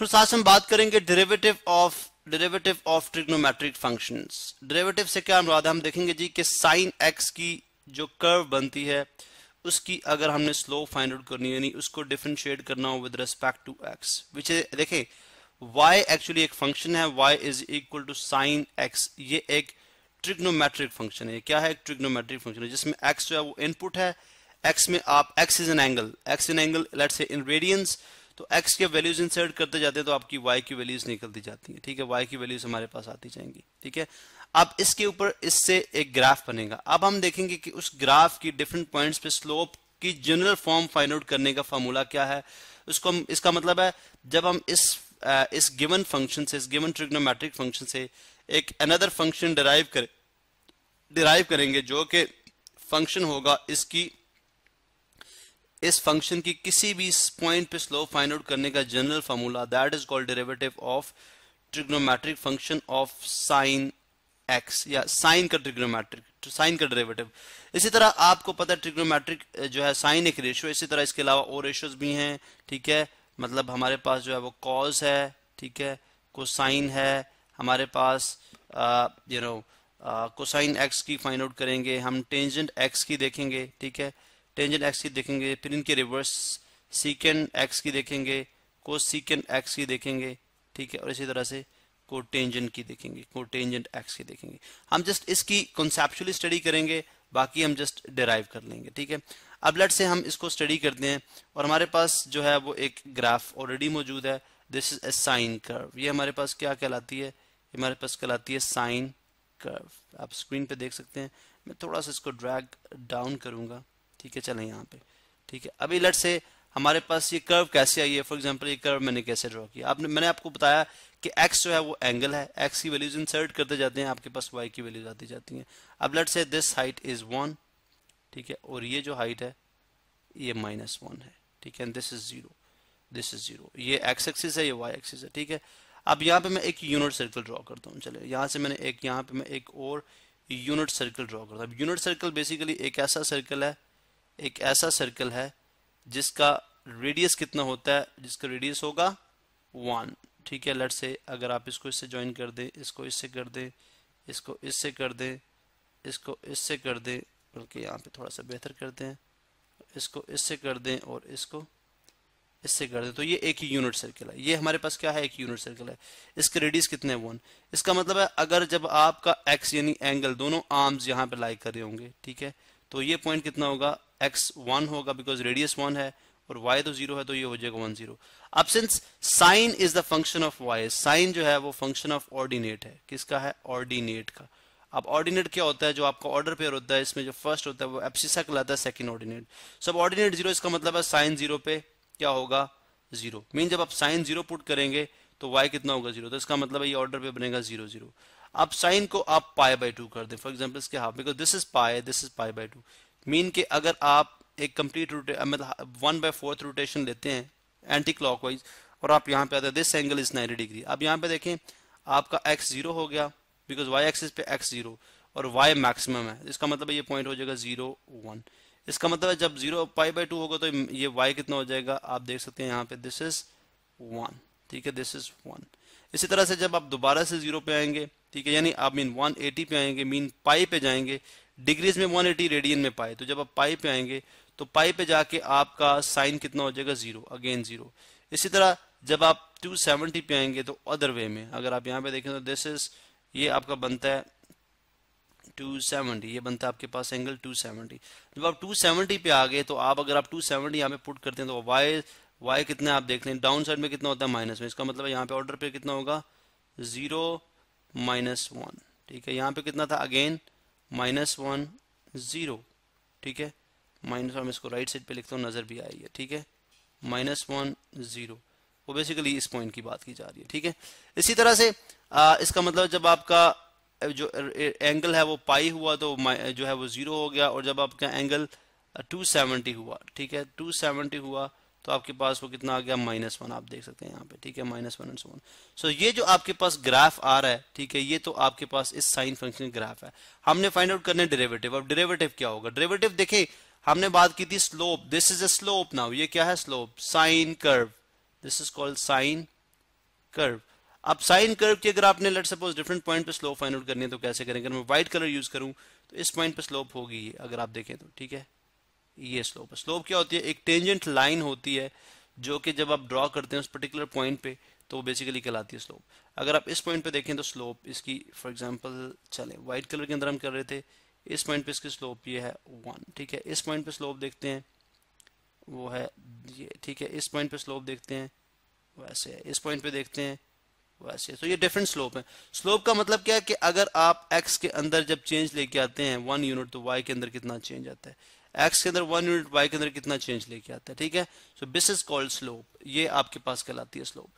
फिर साथ हम बात करेंगे derivative of derivative of trigonometric functions derivative से क्या मुराद है हम देखेंगे जी कि साइन एक्स की जो कर्व बनती है उसकी अगर हमने स्लो फाइंड आउट करनी यानी उसको डिफ्रेंशिएट करना हो with respect to x which देखें y एक्चुअली एक फंक्शन है y is equal to sine x ये एक ट्रिग्नोमेट्रिक फंक्शन है क्या है एक ट्रिग्नोमेट्रिक फंक्शन है जिसमें x जो है वो इनपुट है x में आप x is an angle x in angle let's say in radians तो x के वैल्यूज इंसर्ट करते जाते हैं तो आपकी y की वैल्यूज निकलती जाती हैं ठीक है y की वैल्यूज हमारे पास आती जाएंगी ठीक है अब इसके ऊपर इससे एक ग्राफ बनेगा अब हम देखेंगे कि उस ग्राफ की डिफरेंट पॉइंट्स पे स्लोप की जनरल फॉर्म फाइंड आउट करने का फॉर्मूला क्या है उसको हम इसका मतलब है जब हम इस इस गिवन फंक्शन से इस गिवन ट्रिग्नोमेट्रिक फंक्शन से एक अनदर फंक्शन डिराइव करें डिराइव करेंगे जो कि फंक्शन होगा इसकी इस फंक्शन की किसी भी पॉइंट पे स्लोप फाइंड आउट करने का general formula that is called derivative of trigonometric function of sine x या साइन का ट्रिग्नोमेट्रिक साइन का डेरिवेटिव इसी तरह आपको पता है ट्रिग्नोमेट्रिक जो है साइन एक रेशियो इसी तरह इसके अलावा और रेशियोज भी हैं ठीक है मतलब हमारे पास जो है वो कॉज है ठीक है कोसाइन है हमारे पास यू नो कोसाइन एक्स की फाइंड आउट करेंगे हम टेंजेंट एक्स की देखेंगे ठीक है टेंजेंट एक्स की देखेंगे फिर इनके रिवर्स सीकेंड एक्स की देखेंगे को सीकेंड एक्स की देखेंगे ठीक है और इसी तरह से को टेंजेंट की देखेंगे को टेंजेंट एक्स की देखेंगे हम जस्ट इसकी कॉन्सेप्चुअली स्टडी करेंगे बाकी हम जस्ट डिराइव कर लेंगे ठीक है अब लेट से हम इसको स्टडी करते हैं और हमारे पास जो है वो एक ग्राफ ऑलरेडी मौजूद है this is a sine curve ये हमारे पास क्या कहलाती है ये हमारे पास कहलाती है साइन कर्व आप स्क्रीन पे देख सकते हैं मैं थोड़ा सा इसको ड्रैग डाउन करूंगा ठीक है चलें यहाँ पे ठीक है अभी लट से हमारे पास ये कर्व कैसे आई है फॉर एग्जाम्पल ये कर्व मैंने कैसे ड्रॉ किया आपने मैंने आपको बताया कि एक्स जो है वो एंगल है एक्स की वैल्यूज इंसर्ट करते जाते हैं आपके पास वाई की वैल्यूज आती जाती हैं अब लट से दिस हाइट इज वन ठीक है और ये जो हाइट है ये माइनस वन है ठीक है this is zero this is zero ये एक्स एक्सिस है ये वाई एक्सिस है ठीक है अब यहाँ पे मैं एक यूनिट सर्कल ड्रॉ करता हूँ चले यहाँ से मैंने एक यहाँ पे मैं एक और यूनिट सर्कल ड्रॉ करता हूँ यूनिट सर्कल बेसिकली एक ऐसा सर्कल है एक ऐसा सर्कल है जिसका रेडियस कितना होता है जिसका रेडियस होगा वन ठीक है लट से अगर आप इसको इससे ज्वाइन कर दें इसको इससे कर दें इसको इससे कर दें इसको इससे कर दें बल्कि यहाँ पे थोड़ा सा बेहतर करते हैं इसको इससे कर दें और इसको इससे कर दें तो ये एक ही यूनिट सर्कल है ये हमारे पास क्या है एक यूनिट सर्कल है इसके रेडियस कितने वन इसका मतलब है अगर जब आपका एक्स यानी एंगल दोनों आर्म्स यहाँ पे लाइक कर रहे होंगे ठीक है तो ये पॉइंट कितना होगा एक्स वन होगा बिकॉज रेडियस वन है और वाई तो जीरो है तो ये हो जाएगा वन जीरो अब since sine is the function of y sine जो है वो फंक्शन ऑफ ऑर्डिनेट है किसका है ऑर्डिनेट का अब ऑर्डिनेट क्या होता है जो आपका ऑर्डर पेयर होता है इसमें जो फर्स्ट होता है वो एप्सिसा कहलाता है सेकंड ऑर्डिनेट सब ऑर्डिनेट जीरो इसका मतलब है साइन जीरो पे क्या होगा जीरो मीन जब आप साइन जीरो पुट करेंगे तो वाई कितना होगा जीरो तो इसका मतलब है ये ऑर्डर पे बनेगा जीरो जीरो अब साइन को आप पाए बाय टू कर दें फॉर एग्जाम्पल इसके half because this is pi this is pi by two mean के अगर आप एक कंप्लीट मतलब वन बाई फोर्थ रोटेशन लेते हैं एंटी क्लॉकवाइज और आप यहाँ पे आते हैं this angle is ninety degree अब यहाँ पे देखें आपका एक्स जीरो हो गया बिकॉज वाई एक्सिस पे एक्स जीरो और वाई मैक्सिमम है इसका मतलब ये पॉइंट हो जाएगा जीरो वन इसका मतलब जब जीरो पाई बाई टू होगा तो ये वाई कितना हो जाएगा आप देख सकते हैं यहाँ पे दिस इज वन ठीक है दिस इज वन इसी तरह से जब आप दोबारा से जीरो पे आएंगे ठीक है यानी आप मीन वन एटी पे आएंगे मीन पाई पे जाएंगे डिग्रीज में 180 रेडियन में पाए तो जब आप पाई पे आएंगे तो पाई पे जाके आपका साइन कितना हो जाएगा जीरो अगेन जीरो इसी तरह जब आप 270 पे आएंगे तो अदर वे में अगर आप यहाँ पे देखें तो दिस इज ये आपका बनता है 270 ये बनता है आपके पास एंगल 270 जब आप 270 पे आ गए तो आप अगर आप 270 सेवनटी यहाँ पे पुट करते हैं तो वाई वाई कितना आप देख लें डाउन साइड में कितना होता है माइनस में इसका मतलब यहाँ पे ऑर्डर पे कितना होगा जीरो माइनस वन ठीक है यहाँ पे कितना था अगेन माइनस वन ज़ीरो ठीक है माइनस वन इसको राइट साइड पे लिखता हूँ नज़र भी है ठीक है माइनस वन ज़ीरो वो बेसिकली इस पॉइंट की बात की जा रही है ठीक है इसी तरह से आ, इसका मतलब जब आपका जो एंगल है वो पाई हुआ तो जो है वो ज़ीरो हो गया और जब आपका एंगल सेवेंटी हुआ ठीक है 270 हुआ तो आपके पास वो कितना आ गया माइनस वन आप देख सकते हैं यहाँ पे ठीक है minus one and so one so ये जो आपके पास ग्राफ आ रहा है ठीक है ये तो आपके पास इस साइन फंक्शन ग्राफ है हमने फाइंड आउट करने डेरेवेटिव अब डेरेवेटिव क्या होगा डेरेवेटिव देखें हमने बात की थी slope this is a slope now ये क्या है slope sine curve this is called sine curve अब साइन कर्व की अगर आपने लेट सपोज डिफरेंट पॉइंट पे स्लोप फाइंड आउट करनी है तो कैसे करेंगे अगर मैं व्हाइट कलर यूज करूं तो इस पॉइंट पे स्लोप होगी अगर आप देखें तो ठीक है ये स्लोप है स्लोप क्या होती है एक टेंजेंट लाइन होती है जो कि जब आप ड्रॉ करते हैं उस पर्टिकुलर पॉइंट पे तो वो बेसिकली कहलाती है स्लोप अगर आप इस पॉइंट पे देखें तो स्लोप इसकी फॉर एग्जांपल चले वाइट कलर के अंदर हम कर रहे थे इस पॉइंट पे इसकी स्लोप ये है वन ठीक है इस पॉइंट पे स्लोप देखते हैं वो है ये ठीक है इस पॉइंट पे स्लोप देखते हैं वैसे है इस पॉइंट पे देखते हैं वैसे तो ये डिफरेंट स्लोप है स्लोप का मतलब क्या है कि अगर आप एक्स के अंदर जब चेंज लेके आते हैं वन यूनिट तो वाई के अंदर कितना चेंज आता है एक्स के अंदर वन यूनिट वाई के अंदर कितना चेंज लेके आता है ठीक है so this is called slope ये आपके पास कहलाती है स्लोप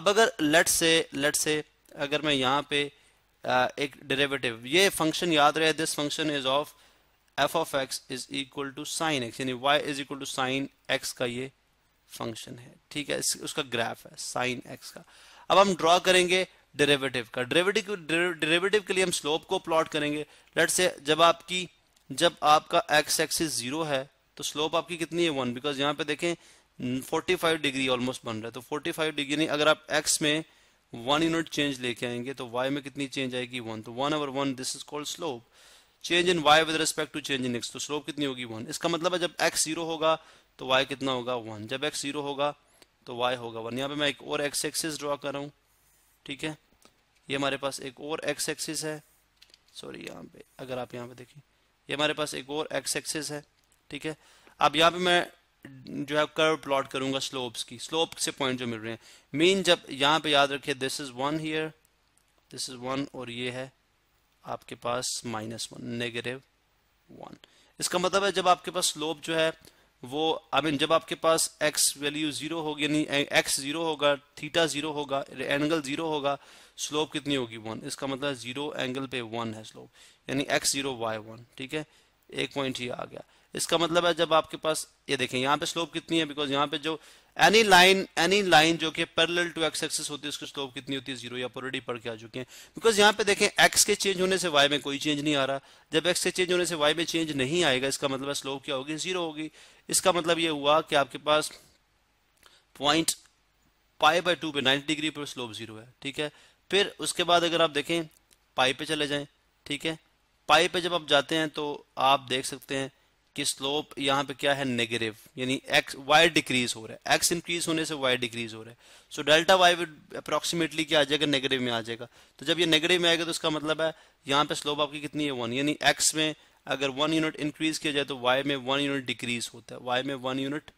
अब अगर लेट से लेट से अगर मैं यहाँ पे एक डेरिवेटिव ये फंक्शन याद रहे this function is of f of x is equal to sine x यानी y is equal to sine x का ये फंक्शन है ठीक है उसका ग्राफ है साइन एक्स का अब हम ड्रॉ करेंगे डेरिवेटिव का डेरिवेटिव डेरिवेटिव के लिए हम स्लोप को प्लॉट करेंगे लेट से जब आपकी जब आपका एक्स एक्सिस जीरो है तो स्लोप आपकी कितनी है वन बिकॉज यहाँ पे देखें 45 डिग्री ऑलमोस्ट बन रहा है तो 45 डिग्री नहीं अगर आप एक्स में वन यूनिट चेंज लेके आएंगे तो वाई में कितनी चेंज आएगी वन तो one over one this is called slope change in y with respect to change in x तो स्लोप कितनी होगी वन इसका मतलब है जब एक्स जीरो होगा तो वाई कितना होगा वन जब एक्स जीरो होगा तो वाई होगा वन यहाँ पे मैं एक और एक्स एक्सिस ड्रॉ कर रहा हूँ ठीक है ये हमारे पास एक और एक्स एक्सिस है सॉरी यहाँ पे अगर आप यहाँ पे देखें ये हमारे पास एक और एक्स एक्सेस है ठीक है अब यहाँ पे मैं जो है कर्व प्लॉट करूंगा स्लोप्स की स्लोप से पॉइंट जो मिल रहे हैं मीन जब यहाँ पे याद रखिए this is one here this is one और ये है आपके पास माइनस वन नेगेटिव वन इसका मतलब है जब आपके पास स्लोप जो है वो आई मीन जब आपके पास एक्स वैल्यू जीरो होगी यानी एक्स जीरो होगा थीटा जीरो होगा एंगल जीरो होगा स्लोप कितनी होगी वन इसका मतलब जीरो एंगल पे वन है स्लोप यानी एक्स जीरो वाई वन ठीक है एक पॉइंट ही आ गया इसका मतलब है जब आपके पास ये देखें यहाँ पे स्लोप कितनी है बिकॉज यहाँ पे जो एनी लाइन एनी लाइन जो कि पैरल टू एक्स एक्सेस होती है उसकी स्लोप कितनी होती है जीरो या ऑलरेडी पढ़ के आ चुके हैं बिकॉज यहाँ पे देखें एक्स के चेंज होने से वाई में कोई चेंज नहीं आ रहा जब एक्स के चेंज होने से वाई में चेंज नहीं आएगा इसका मतलब स्लोप क्या होगी जीरो होगी इसका मतलब ये हुआ कि आपके पास पॉइंट पाई बाई टू पे नाइन्टी डिग्री पर स्लोप जीरो है ठीक है फिर उसके बाद अगर आप देखें पाई पे चले जाएं ठीक है पाई पे जब आप जाते हैं तो आप देख सकते हैं कि स्लोप यहाँ पे क्या है नेगेटिव यानी एक्स वाई डिक्रीज हो रहा है एक्स इंक्रीज होने से वाई डिक्रीज हो रहा है सो डेल्टा वाई अप्रोक्सीमेटली क्या आ जाएगा नेगेटिव में आ जाएगा तो जब ये नेगेटिव में आएगा तो इसका मतलब है यहाँ पे स्लोप आपकी कितनी है वन यानी एक्स में अगर वन यूनिट इंक्रीज किया जाए तो वाई में वन यूनिट डिक्रीज होता है वाई में वन यूनिट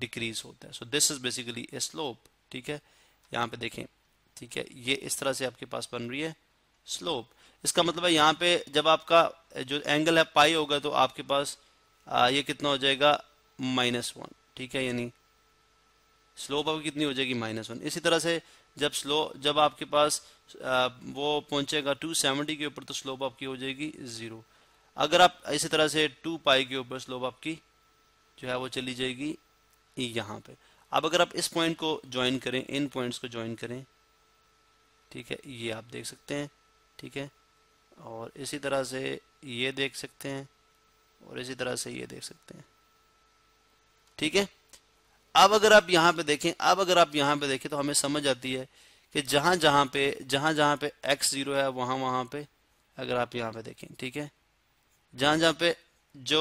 डिक्रीज होता है so this is basically a slope ठीक है यहाँ पे देखें ठीक है ये इस तरह से आपके पास बन रही है स्लोप इसका मतलब है यहाँ पे जब आपका जो एंगल है पाई होगा तो आपके पास आ, ये कितना हो जाएगा माइनस वन ठीक है यानी स्लोप अब कितनी हो जाएगी माइनस वन इसी तरह से जब स्लो जब आपके पास आ, वो पहुंचेगा सेवेंटी के ऊपर तो स्लोप आपकी हो जाएगी ज़ीरो अगर आप इसी तरह से टू पाई के ऊपर स्लोप आपकी जो है वो चली जाएगी यहाँ पे अब अगर आप इस पॉइंट को ज्वाइन करें इन पॉइंट्स को ज्वाइन करें ठीक है ये आप देख सकते हैं ठीक है और इसी तरह से ये देख सकते हैं और इसी तरह से ये देख सकते हैं ठीक है अब अगर आप यहां पे देखें अब अगर आप यहां पे देखें तो हमें समझ आती है कि जहां जहां पे जहां जहां पे x जीरो है वहां वहां पे अगर आप यहां पे देखें ठीक है जहां जहां पे जो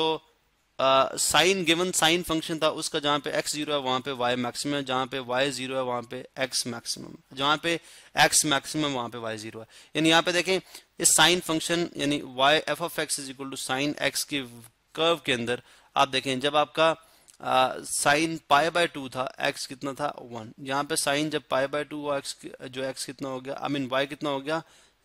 साइन गिवन साइन फंक्शन था उसका जहां पे एक्स जीरो है वहां पे वाई मैक्सिमम है जहाँ पे वाई जीरो है वहां पे एक्स मैक्सिमम जहां पे एक्स मैक्सिमम वहां पे वाई जीरो है यानी यहां पे देखें इस साइन फंक्शन यानी y f of x is equal to sine x की कर्व के अंदर आप देखें जब आपका साइन पाए बाय टू था एक्स कितना था वन यहाँ पे साइन जब पाए बाय टू एक्स जो एक्स कितना हो गया आई मीन वाई कितना हो गया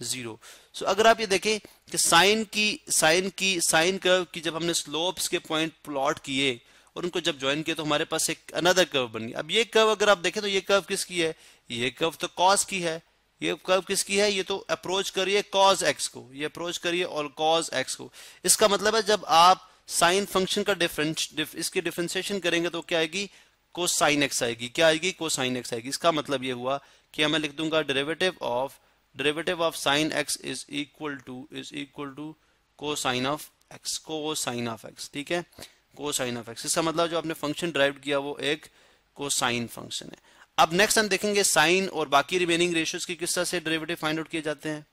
जीरो सो so, अगर आप ये देखें कि साइन की साइन की साइन कर्व की जब हमने स्लोप्स के पॉइंट प्लॉट किए और उनको जब ज्वाइन किए तो हमारे पास एक अनदर कर्व बन गया अब ये कर्व अगर आप देखें तो ये कर्व किसकी है ये कर्व तो कॉस की है ये कर्व किसकी है ये तो अप्रोच करिए कॉज एक्स को ये अप्रोच करिए और कॉज एक्स को इसका मतलब है जब आप साइन फंक्शन का डिफरेंस डिफ, इसके डिफ्रेंसिएशन करेंगे तो क्या आएगी कोसाइन एक्स आएगी क्या आएगी कोसाइन एक्स आएगी इसका मतलब ये हुआ कि मैं लिख दूंगा derivative of derivative of sine x is equal to is equal to cosine of x cosine of x ठीक है कोसाइन ऑफ एक्स इसका मतलब जो आपने फंक्शन ड्राइव किया वो एक कोसाइन फंक्शन है अब नेक्स्ट हम देखेंगे साइन और बाकी रिमेनिंग रेशियोज की किस तरह से डेरिवेटिव फाइंड आउट किए जाते हैं